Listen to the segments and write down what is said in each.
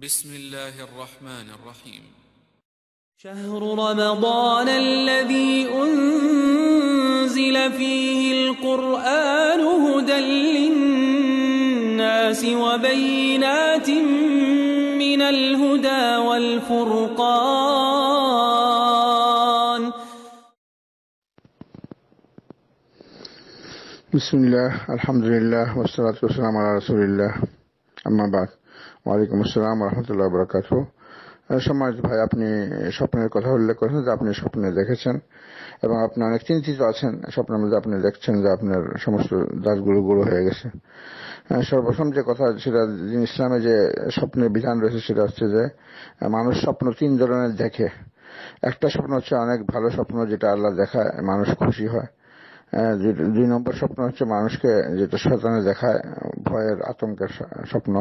بسم الله الرحمن الرحيم شهر رمضان الذي أنزل فيه القرآن هدى للناس وبينات من الهدى والفرقان بسم الله الحمد لله والصلاة والسلام على رسول الله أما بعد ওয়ালাইকুম আসসালাম রহমতুল্লাহ বরকাত সমাজ ভাই আপনি স্বপ্নের কথা উল্লেখ করেছেন যে আপনি স্বপ্নে দেখেছেন এবং আপনি অনেক চিন্তিত আছেন স্বপ্নের মধ্যে আপনি দেখছেন যে আপনার সমস্ত দাসগুলো গুরু হয়ে গেছে সর্বপ্রথম যে কথা সেটা ইসলামে যে স্বপ্নের বিধান রয়েছে সেটা হচ্ছে যে মানুষ স্বপ্ন তিন ধরনের দেখে একটা স্বপ্ন হচ্ছে অনেক ভালো স্বপ্ন যেটা আল্লাহ দেখায় মানুষ খুশি হয় হ্যাঁ, দুই নম্বর স্বপ্ন হচ্ছে মানুষকে যেটা শতানে দেখায় ভয়ের আতঙ্কের স্বপ্ন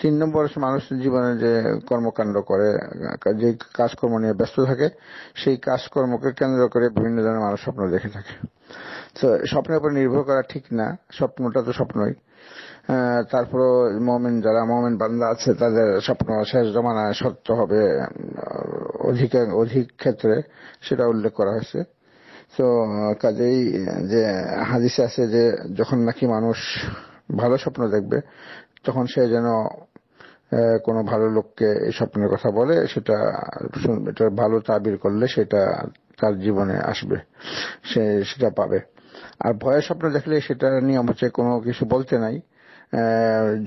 তিন নম্বর হচ্ছে মানুষ জীবনে যে কর্মকাণ্ড করে যে কাজকর্ম নিয়ে ব্যস্ত থাকে সেই কাজকর্মকে কেন্দ্র করে বিভিন্ন ধরনের মানুষ স্বপ্ন দেখে থাকে তো স্বপ্নের উপর নির্ভর করা ঠিক না স্বপ্নটা তো স্বপ্নই হ্যাঁ, তারপরও মমিন যারা মমিন বান্দা আছে তাদের স্বপ্ন শেষ জমানায় সত্য হবে অধিক অধিক ক্ষেত্রে সেটা উল্লেখ করা হয়েছে তো কাজেই যে হাদিসে আছে যে যখন নাকি মানুষ ভালো স্বপ্ন দেখবে তখন সে যেন কোনো ভালো লোককে এই স্বপ্নের কথা বলে সেটা এটা ভালো তাবির করলে সেটা তার জীবনে আসবে সে সেটা পাবে আর ভয়ের স্বপ্ন দেখলে সেটা নিয়ম হচ্ছে কোনো কিছু বলতে নাই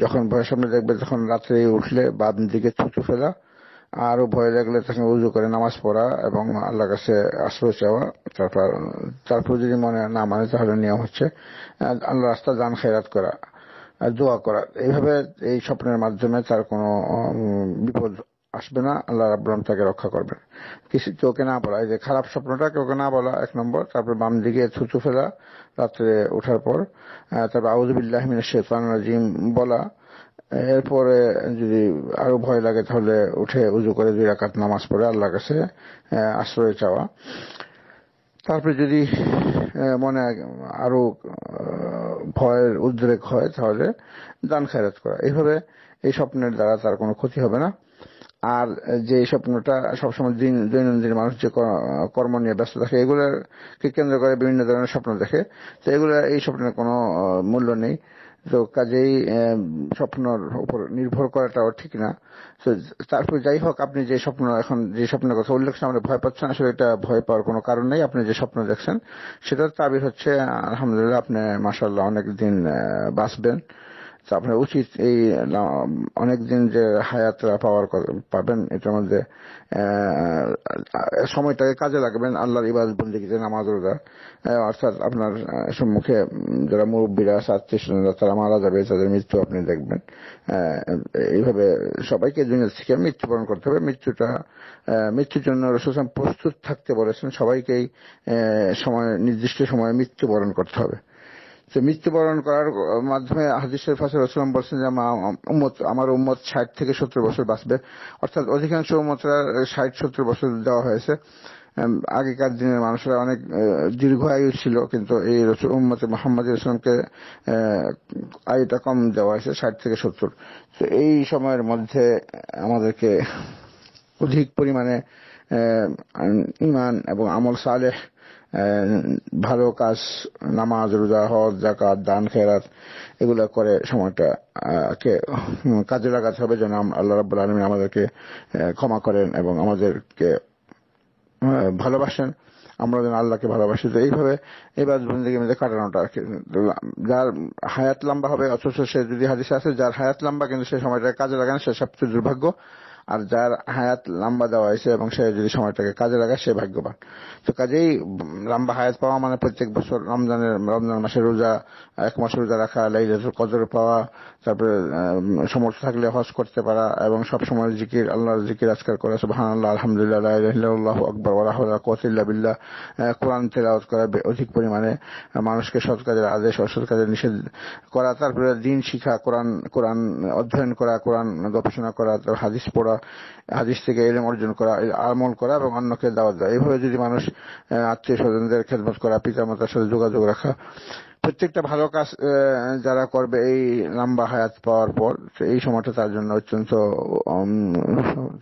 যখন ভয়ের স্বপ্ন দেখবে তখন রাত্রে উঠলে বাম দিকে থুতু ফেলা আরও ভয় লাগলে তখন উজু করে নামাজ পড়া এবং আল্লাহর কাছে আশ্রয় চাওয়া তারপর তারপর যদি মনে না মানে তাহলে নিয়ম হচ্ছে আল্লাহ রাস্তা দান খেরাত করা দোয়া করা এইভাবে এই স্বপ্নের মাধ্যমে তার কোনো বিপদ আসবে না আল্লাহ রাব্রাম তাকে রক্ষা করবেন কিছু চোখে না বলা এই যে খারাপ স্বপ্নটা কেউকে না বলা এক নম্বর তারপর বাম দিকে থুতু ফেলা রাত্রে ওঠার পর তারপর আউজবিল্লাহমিন শেতান রাজিম বলা এরপরে যদি আরো ভয় লাগে তাহলে উঠে উজু করে দুই রাকাত নামাজ পড়ে আল্লাহর কাছে আশ্রয় চাওয়া তারপরে যদি মনে আরো ভয়ের উদ্রেক হয় তাহলে দান খায়রাত করা এইভাবে এই স্বপ্নের দ্বারা তার কোনো ক্ষতি হবে না আর যে স্বপ্নটা সবসময় দিন দৈনন্দিন মানুষ যে কর্ম নিয়ে ব্যস্ত থাকে এগুলোকে কেন্দ্র করে বিভিন্ন ধরনের স্বপ্ন দেখে তো এগুলো এই স্বপ্নের কোনো মূল্য নেই তো কাজেই স্বপ্নর উপর নির্ভর করাটাও ঠিক না তো তারপর যাই হোক আপনি যে স্বপ্ন এখন যে স্বপ্নের কথা উল্লেখ আমরা ভয় পাচ্ছেন আসলে এটা ভয় পাওয়ার কোনো কারণ নেই আপনি যে স্বপ্ন দেখছেন সেটার তাবির হচ্ছে আলহামদুলিল্লাহ আপনি মাসাল্লাহ অনেকদিন বাঁচবেন তো আপনার উচিত এই অনেকদিন যে হায়াতরা পাওয়ার পাবেন এটার মধ্যে সময়টাকে কাজে লাগবেন আল্লাহর ইবাদ বন্দিকে নামাজ রোজা অর্থাৎ আপনার সম্মুখে যারা মুরব্বীরা সাতত্রিশ তারা মারা যাবে তাদের মৃত্যু আপনি দেখবেন এইভাবে সবাইকে দুনিয়া থেকে মৃত্যুবরণ করতে হবে মৃত্যুটা মৃত্যুর জন্য রসুলাম প্রস্তুত থাকতে বলেছেন সবাইকেই সময় নির্দিষ্ট সময়ে মৃত্যুবরণ করতে হবে সে মৃত্যুবরণ করার মাধ্যমে হাদিস শরীফ হাসান রসুলাম বলছেন যে উম্মত আমার উম্মত ষাট থেকে সত্তর বছর বাঁচবে অর্থাৎ অধিকাংশ উম্মতরা ষাট সত্তর বছর দেওয়া হয়েছে আগেকার দিনের মানুষরা অনেক দীর্ঘায়ু ছিল কিন্তু এই উম্মতে মোহাম্মদ রসুলকে আয়ুটা কম দেওয়া হয়েছে ষাট থেকে সত্তর তো এই সময়ের মধ্যে আমাদেরকে অধিক পরিমাণে ইমান এবং আমল সালেহ ভালো কাজ নামাজ রোজা হজ জাকাত দান খেরাত এগুলো করে সময়টা কে কাজে লাগাতে হবে যেন আল্লাহ রাবুল আলমী আমাদেরকে ক্ষমা করেন এবং আমাদেরকে ভালোবাসেন আমরা যেন আল্লাহকে ভালোবাসি তো এইভাবে এবার বন্দিকে মধ্যে কাটানোটা যার হায়াত লম্বা হবে অথচ সে যদি হাদিসে আছে যার হায়াত লম্বা কিন্তু সে সময়টা কাজে লাগান সে সবচেয়ে দুর্ভাগ্য আর যার হায়াত লম্বা দেওয়া হয়েছে এবং সে যদি সময়টাকে কাজে লাগায় সে ভাগ্যবান তো কাজেই লম্বা হায়াত পাওয়া মানে প্রত্যেক বছর রমজানের রমজান মাসে রোজা এক মাস রোজা রাখা লাইলাতুল কদর পাওয়া তারপরে সমর্থ থাকলে হজ করতে পারা এবং সব সময় জিকির আল্লাহর জিকির আজকাল করা সুবাহান আল্লাহ আলহামদুলিল্লাহ আল্লাহ আকবর ওয়ালাহুল্লাহ কতিল্লা বিল্লাহ কোরআন তেলাওয়াত করা অধিক পরিমাণে মানুষকে সৎ কাজের আদেশ অসৎ কাজের নিষেধ করা তারপরে দিন শিখা কোরআন কোরআন অধ্যয়ন করা কোরআন গবেষণা করা হাদিস পড়া হাদিস থেকে এলম অর্জন করা আমল করা এবং অন্যকে দাওয়াত দেওয়া এইভাবে যদি মানুষ আত্মীয় স্বজনদের খেদমত করা পিতামাতার সাথে যোগাযোগ রাখা প্রত্যেকটা ভালো কাজ যারা করবে এই লম্বা হায়াত পাওয়ার পর এই সময়টা তার জন্য অত্যন্ত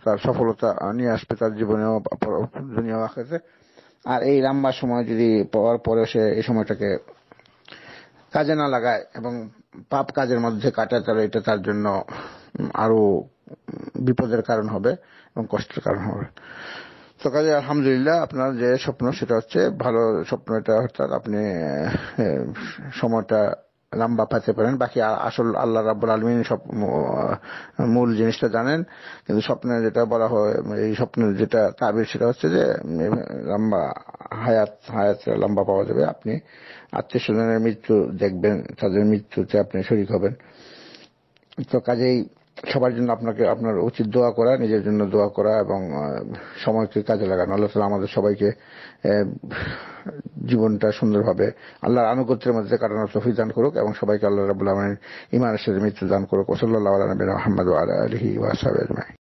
তার সফলতা নিয়ে আসবে তার জীবনেও দুনিয়াও আখেতে আর এই লম্বা সময় যদি পাওয়ার পরে সে এই সময়টাকে কাজে না লাগায় এবং পাপ কাজের মধ্যে কাটায় তাহলে এটা তার জন্য আরো বিপদের কারণ হবে এবং কষ্টের কারণ হবে তো কাজে আলহামদুলিল্লাহ আপনার যে স্বপ্ন সেটা হচ্ছে ভালো স্বপ্ন এটা অর্থাৎ আপনি সময়টা লম্বা পাতে পারেন বাকি আসল আল্লাহ রাবুল আলমিন সব মূল জিনিসটা জানেন কিন্তু স্বপ্নে যেটা বলা হয় এই স্বপ্নের যেটা তাবির সেটা হচ্ছে যে লম্বা হায়াত হায়াত লম্বা পাওয়া যাবে আপনি আত্মীয় স্বজনের মৃত্যু দেখবেন তাদের মৃত্যুতে আপনি শরিক হবেন তো কাজেই সবার জন্য আপনাকে আপনার উচিত দোয়া করা নিজের জন্য দোয়া করা এবং সময়কে কাজে লাগানো আল্লাহ তালা আমাদের সবাইকে জীবনটা সুন্দরভাবে আল্লাহর আনুগত্যের মধ্যে কাটানোর তফি দান করুক এবং সবাইকে আল্লাহ রাবুল আলমের ইমানের সাথে মৃত্যু দান করুক ওসল্লাহ আলম আহমদ আলহি ওয়াসাব আজমাই